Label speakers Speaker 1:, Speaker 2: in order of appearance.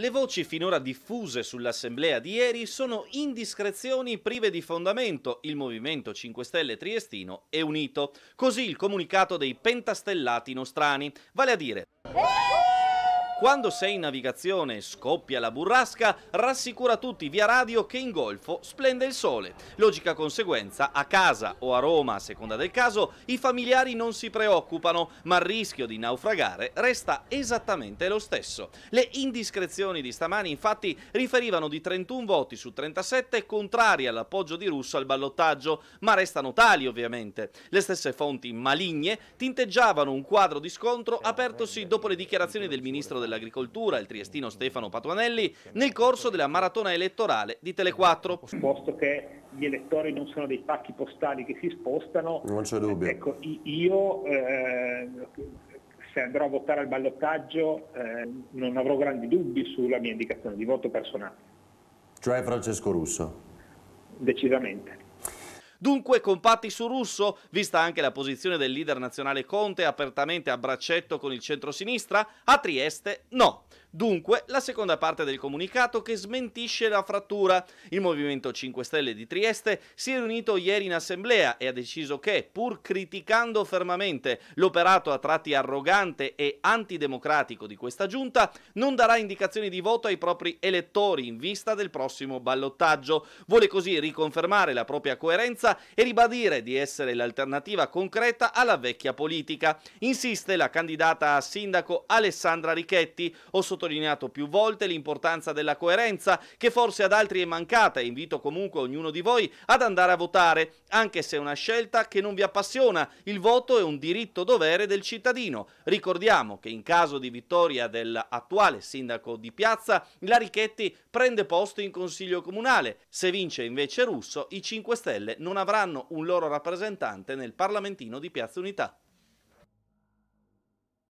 Speaker 1: Le voci finora diffuse sull'assemblea di ieri sono indiscrezioni prive di fondamento. Il Movimento 5 Stelle Triestino è unito. Così il comunicato dei pentastellati nostrani, vale a dire... Eh! Quando sei in navigazione e scoppia la burrasca, rassicura tutti via radio che in golfo splende il sole. Logica conseguenza, a casa o a Roma, a seconda del caso, i familiari non si preoccupano, ma il rischio di naufragare resta esattamente lo stesso. Le indiscrezioni di stamani infatti riferivano di 31 voti su 37 contrari all'appoggio di Russo al ballottaggio, ma restano tali ovviamente. Le stesse fonti maligne tinteggiavano un quadro di scontro apertosi dopo le dichiarazioni del ministro della dell'Agricoltura, il triestino Stefano Patuanelli, nel corso della maratona elettorale di Tele4. Posto che gli elettori non sono dei pacchi postali che si spostano, non c'è dubbio. Ecco, io eh, se andrò a votare al ballottaggio eh, non avrò grandi dubbi sulla mia indicazione di voto personale. Cioè Francesco Russo? Decisamente. Dunque compatti su Russo, vista anche la posizione del leader nazionale Conte apertamente a braccetto con il centro-sinistra? A Trieste no. Dunque, la seconda parte del comunicato che smentisce la frattura. Il Movimento 5 Stelle di Trieste si è riunito ieri in assemblea e ha deciso che, pur criticando fermamente l'operato a tratti arrogante e antidemocratico di questa giunta, non darà indicazioni di voto ai propri elettori in vista del prossimo ballottaggio. Vuole così riconfermare la propria coerenza e ribadire di essere l'alternativa concreta alla vecchia politica. Insiste la candidata a sindaco Alessandra Richetti, o sottolinea sottolineato più volte l'importanza della coerenza, che forse ad altri è mancata e invito comunque ognuno di voi ad andare a votare, anche se è una scelta che non vi appassiona. Il voto è un diritto dovere del cittadino. Ricordiamo che in caso di vittoria dell'attuale sindaco di Piazza, Larichetti prende posto in consiglio comunale. Se vince invece Russo, i 5 Stelle non avranno un loro rappresentante nel Parlamentino di Piazza Unità.